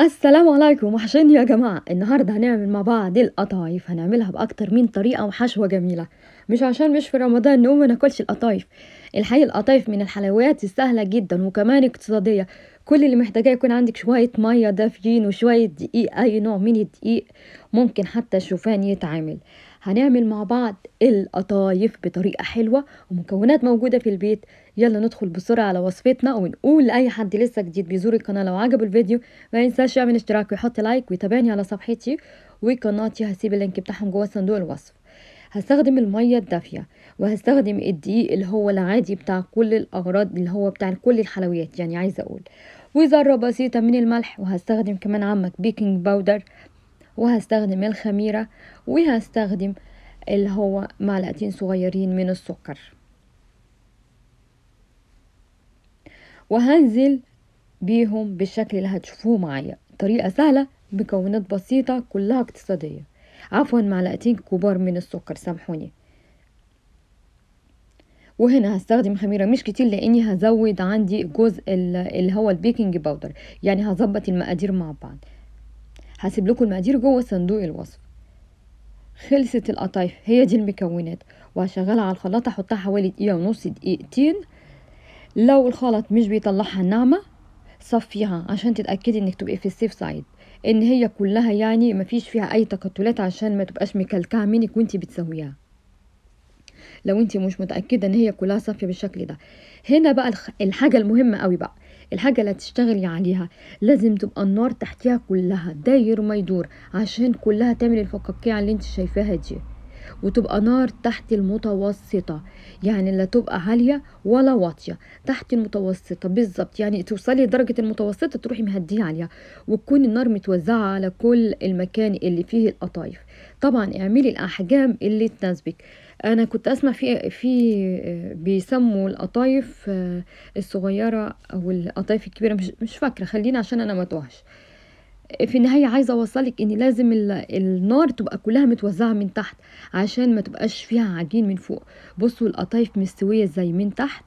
السلام عليكم وحشيني يا جماعة النهاردة هنعمل مع بعض القطايف هنعملها بأكتر من طريقة وحشوة جميلة مش عشان مش في رمضان نقوم ناكلش القطايف الحقيقة القطايف من الحلويات السهلة جدا وكمان اقتصادية كل اللي محتاجاه يكون عندك شوية مية دافيين وشوية دقيق أي نوع من الدقيق ممكن حتى الشوفان يتعامل هنعمل مع بعض القطايف بطريقة حلوة ومكونات موجودة في البيت يلا ندخل بسرعة على وصفتنا ونقول لأي حد لسه جديد بيزور القناة لو عجبه الفيديو ما ينساش يعمل اشتراك ويحط لايك ويتابعني على صفحتي وقناتي هسيب اللينك بتاعهم جوه صندوق الوصف هستخدم المية الدافية وهستخدم الدقيق اللي هو العادي بتاع كل الأغراض اللي هو بتاع كل الحلويات يعني عايزة أقول وذرة بسيطة من الملح وهستخدم كمان عمك بيكنج باودر وهستخدم الخميرة وهستخدم اللي هو معلقتين صغيرين من السكر وهنزل بيهم بالشكل اللي هتشوفوه معايا طريقة سهلة مكونات بسيطة كلها اقتصادية عفوا معلقتين كبار من السكر سامحوني وهنا هستخدم خميره مش كتير لاني هزود عندي جزء اللي هو البيكنج باودر يعني هظبط المقادير مع بعض هسيب لكم المقادير جوه صندوق الوصف خلصت القطايف هي دي المكونات وهشغلها على الخلاط احطها حوالي دقيقه ونص دقيقتين لو الخلط مش بيطلعها ناعمه صفيها عشان تتاكدي انك تبقي في السيف سايد ان هي كلها يعني مفيش فيها اي تكتلات عشان ما تبقاش مكلكعه منك وانتي بتسويها لو انت مش متاكده ان هي كلها صافيه بالشكل ده هنا بقى الحاجه المهمه قوي بقى الحاجة اللي هتشتغلي عليها لازم تبقى النار تحتيها كلها داير ما يدور عشان كلها تعمل الفقاقيع اللي انت شايفاها دي وتبقى نار تحت المتوسطة يعني لا تبقى عالية ولا واطية تحت المتوسطة بالظبط يعني توصلي لدرجة المتوسطة تروحي مهديه عليها وتكون النار متوزعة على كل المكان اللي فيه القطايف طبعا اعملي الأحجام اللي تناسبك انا كنت اسمع في في بيسموا القطايف آه، الصغيره او القطايف الكبيره مش مش فاكره خليني عشان انا ما في النهاية عايزة أوصلك إن لازم النار تبقى كلها متوزعة من تحت عشان ما تبقاش فيها عجين من فوق بصوا القطايف مستوية زي من تحت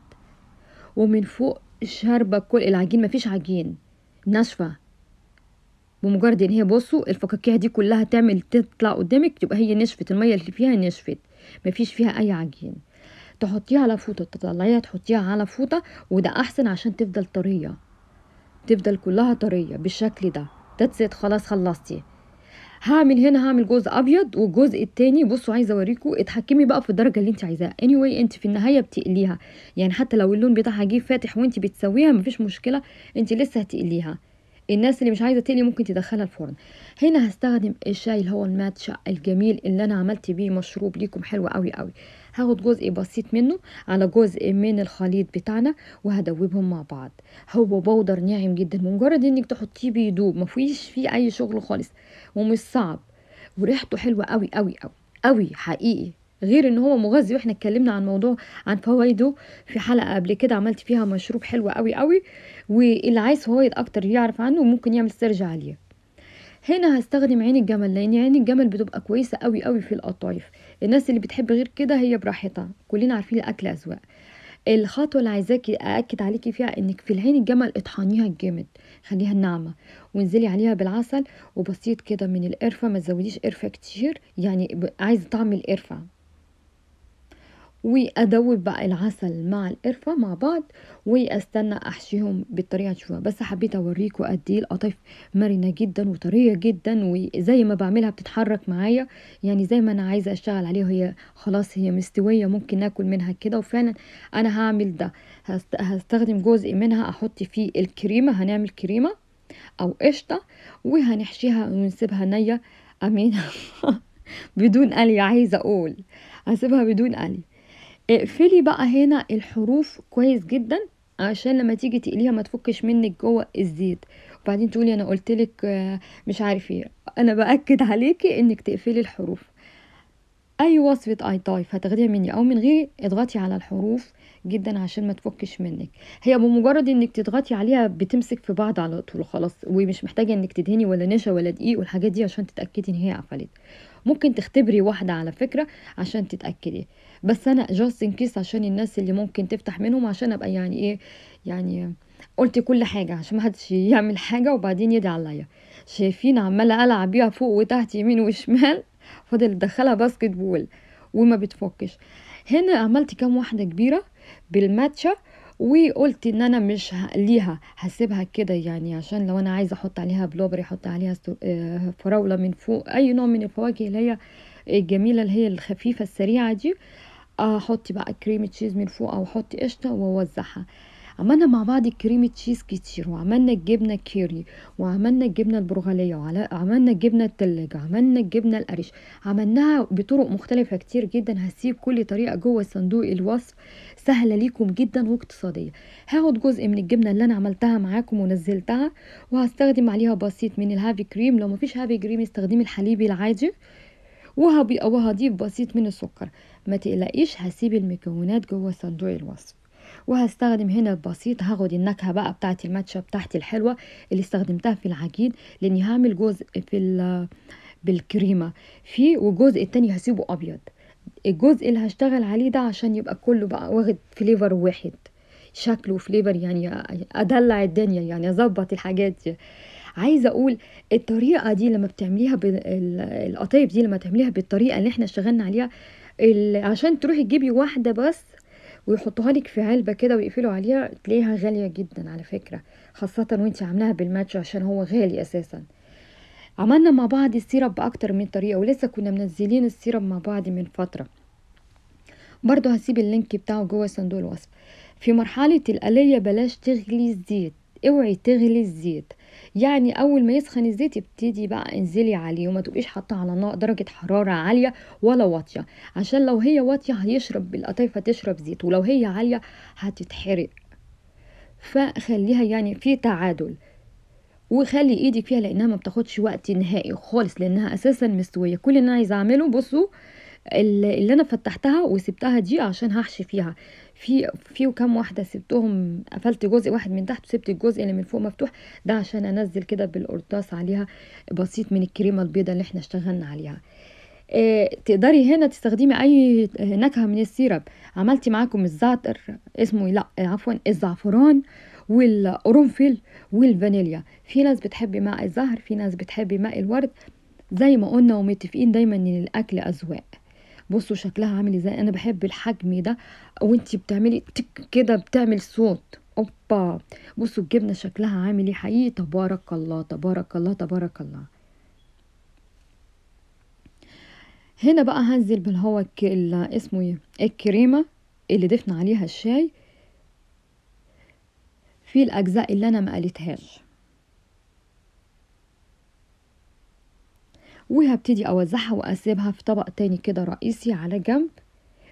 ومن فوق شاربة كل العجين مفيش عجين ناشفة بمجرد ان هي بصوا الفقاقيع دي كلها تعمل تطلع قدامك تبقى هي نشفت المية اللي فيها نشفت مفيش فيها اي عجين تحطيها على فوطة تطلعيها تحطيها على فوطة وده احسن عشان تفضل طرية تفضل كلها طرية بالشكل ده ذاتس خلاص خلصتي هعمل هنا هعمل جزء ابيض والجزء التاني بصوا عايزه اوريكم اتحكمي بقى في الدرجه اللي انت عايزاها اني anyway, انت في النهايه بتقليها يعني حتى لو اللون بتاعها جه فاتح وانت بتسويها مفيش مشكله انت لسه هتقليها الناس اللي مش عايزه تقلي ممكن تدخلها الفرن هنا هستخدم الشاي اللي هو الماتشا الجميل اللي انا عملت بيه مشروب ليكم حلو قوي قوي هاخد جزء بسيط منه على جزء من الخليط بتاعنا وهدوبهم مع بعض هو بودر ناعم جدا مجرد انك تحطيه بيدوب مفيش فيه اي شغل خالص ومش صعب وريحته حلوه قوي قوي قوي قوي حقيقي غير ان هو مغذي واحنا اتكلمنا عن موضوع عن فوائده في حلقه قبل كده عملت فيها مشروب حلو قوي قوي واللي عايز فوائد اكتر يعرف عنه ممكن يعمل سيرج عليه هنا هستخدم عين الجمل لان عين الجمل بتبقى كويسه قوي قوي في القطايف الناس اللي بتحب غير كده هي براحتها كلنا عارفين الاكل اسواق الخطوة اللي عايزاكي أأكد عليكي فيها إنك في العين الجمل اطحنيها الجامد خليها ناعمة وانزلي عليها بالعسل وبسيط كده من القرفة ما تزوديش قرفة كتير يعني عايز طعم القرفة وأدوب بقى العسل مع القرفة مع بعض واستنى احشيهم بالطريقة تشوفوها بس حبيت اوريكم قد ايه القطايف مرنة جدا وطرية جدا وزي ما بعملها بتتحرك معايا يعني زي ما انا عايزة اشتغل عليها وهي خلاص هي مستوية ممكن ناكل منها كده وفعلا انا هعمل ده هستخدم جزء منها احط فيه الكريمة هنعمل كريمة او قشطة وهنحشيها ونسيبها نية امين بدون قلي عايزة اقول هسيبها بدون قلي اقفلي بقى هنا الحروف كويس جدا عشان لما تيجي تقليها ما تفكش منك جوه الزيت وبعدين تقولي انا قلت لك آه، مش عارف ايه انا باكد عليكي انك تقفلي الحروف اي وصفه اي تايف هتاخديها مني او من غيري اضغطي على الحروف جدا عشان ما تفكش منك هي بمجرد انك تضغطي عليها بتمسك في بعض على طول خلاص ومش محتاجه انك تدهني ولا نشا ولا دقيق والحاجات دي عشان تتاكدي ان هي قفلت ممكن تختبري واحده على فكره عشان تتاكدي بس انا جاست ان كيس عشان الناس اللي ممكن تفتح منهم عشان ابقى يعني ايه يعني قلت كل حاجه عشان ما حدش يعمل حاجه وبعدين يدعي عليا شايفين عماله العب بيها فوق وتحت يمين وشمال فاضل ادخلها باسكت بول وما بتفكش هنا عملت كام واحده كبيره بالماتشه وقلت ان انا مش ليها هسيبها كده يعني عشان لو انا عايزه احط عليها بلوبر احط عليها آه، فراوله من فوق اي نوع من الفواكه اللي هي الجميله اللي هي الخفيفه السريعه دي احطي آه، بقى كريمة تشيز من فوق او احطي قشطة واوزعها عملنا مع بعض كريمة تشيز كتير وعملنا الجبنة كيري وعملنا الجبنة البرغالية وعملنا الجبنة التلاجة وعملنا الجبنة القريش عملناها بطرق مختلفة كتير جدا هسيب كل طريقة جوه صندوق الوصف سهلة ليكم جدا واقتصادية هاخد جزء من الجبنة اللي انا عملتها معاكم ونزلتها وهستخدم عليها بسيط من الهافي كريم لو مفيش هافي كريم استخدمي الحليب العادي وهضيف بسيط من السكر ما تقلقيش هسيب المكونات جوه صندوق الوصف وهستخدم هنا البسيط هاخد النكهه بقى بتاعه الماتشا بتاعتي الحلوه اللي استخدمتها في العجين لاني هعمل جزء في بالكريمه فيه والجزء التاني هسيبه ابيض الجزء اللي هشتغل عليه ده عشان يبقى كله بقى واخد فليفر واحد شكله فليفر يعني ادلع الدنيا يعني اظبط الحاجات دي عايزه اقول الطريقه دي لما بتعمليها القطايف دي لما تعمليها بالطريقه اللي احنا اشتغلنا عليها ال... عشان تروحي تجيبي واحدة بس ويحطوها لك في علبة كده ويقفلوا عليها تلاقيها غالية جدا على فكرة خاصة وانت عاملاها بالماتش عشان هو غالي اساسا عملنا مع بعض السيرب بأكتر من طريقة ولسه كنا منزلين السيرب مع بعض من فترة برضو هسيب اللينك بتاعه جوه صندوق الوصف في مرحلة القلية بلاش تغلي الزيت اوعي تغلي الزيت يعني اول ما يسخن الزيت ابتدي بقى انزلي عليه وما تبقيش حاطاه على درجه حراره عاليه ولا واطيه عشان لو هي واطيه هيشرب القطايفه تشرب زيت ولو هي عاليه هتتحرق فخليها يعني في تعادل وخلي ايدك فيها لانها ما بتاخدش وقت نهائي خالص لانها اساسا مستويه كل اللي انا عايزه اعمله بصوا اللي انا فتحتها وسبتها دي عشان هحشي فيها في في كام واحده سبتهم قفلت جزء واحد من تحت وسبت الجزء اللي من فوق مفتوح ده عشان انزل كده بالقرطاس عليها بسيط من الكريمه البيضه اللي احنا اشتغلنا عليها آه، تقدري هنا تستخدمي اي نكهه من السيرب عملتي معاكم الزعتر اسمه لا عفوا الزعفران والقرنفل والفانيليا في ناس بتحب ماء الزهر في ناس بتحب ماء الورد زي ما قلنا ومتفقين دايما ان الاكل اذواق بصوا شكلها عامل ازاي انا بحب الحجم ده وانت بتعملي تك كده بتعمل صوت اوبا بصوا الجبنه شكلها عامل ايه حقيقي تبارك الله تبارك الله تبارك الله هنا بقى هنزل بالهو اسمه ايه الكريمه اللي ضفنا عليها الشاي في الاجزاء اللي انا ما قالتهاش وهبتدي اوزعها واسيبها في طبق تاني كده رئيسي على جنب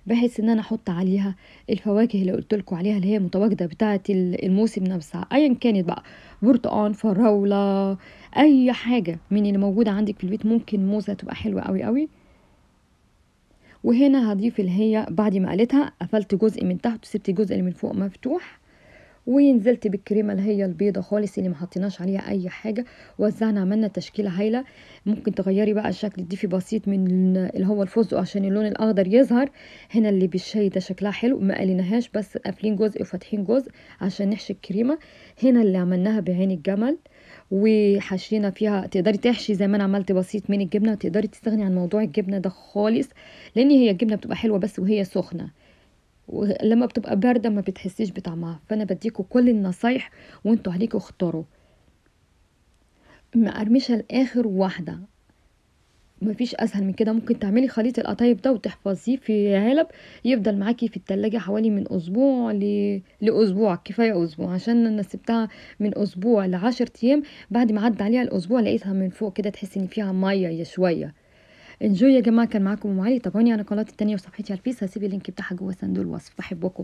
بحيث ان انا احط عليها الفواكه اللي قلت لكم عليها اللي هي متواجده بتاعه الموسم نفسها ايا كانت بقى برتقان فراوله اي حاجه من اللي موجوده عندك في البيت ممكن موزه تبقى حلوه قوي قوي وهنا هضيف اللي هي بعد ما قلتها قفلت جزء من تحت وسبت الجزء اللي من فوق مفتوح ونزلت بالكريمه اللي هي البيضه خالص اللي ما حطيناش عليها اي حاجه وزعنا عملنا تشكيله هايله ممكن تغيري بقى الشكل تضيفي بسيط من اللي هو الفستق عشان اللون الاخضر يظهر هنا اللي بالشاي ده شكلها حلو ما قليناهاش بس قافلين جزء وفاتحين جزء عشان نحشي الكريمه هنا اللي عملناها بعين الجمل وحشينا فيها تقدري تحشي زي ما انا عملت بسيط من الجبنه وتقدري تستغني عن موضوع الجبنه ده خالص لان هي الجبنه بتبقى حلوه بس وهي سخنه ولما بتبقى باردة ما بتحسيش بطعمها فأنا بديكوا كل النصايح وانتوا عليكوا اختاروا مقرمشة لآخر واحدة مفيش اسهل من كده ممكن تعملي خليط القطايب ده وتحفظيه في علب يفضل معاكي في التلاجة حوالي من اسبوع ل... لاسبوع كفايه اسبوع عشان انا سبتها من اسبوع لعشر ايام بعد ما عدى عليها الاسبوع لقيتها من فوق كده تحس ان فيها ميه شويه انجوي يا جماعه كان معاكم ام علي تابعوني على قناتي التانية وصفحتي على الفيس هسيب اللينك بتاعها جوه صندوق الوصف بحبكم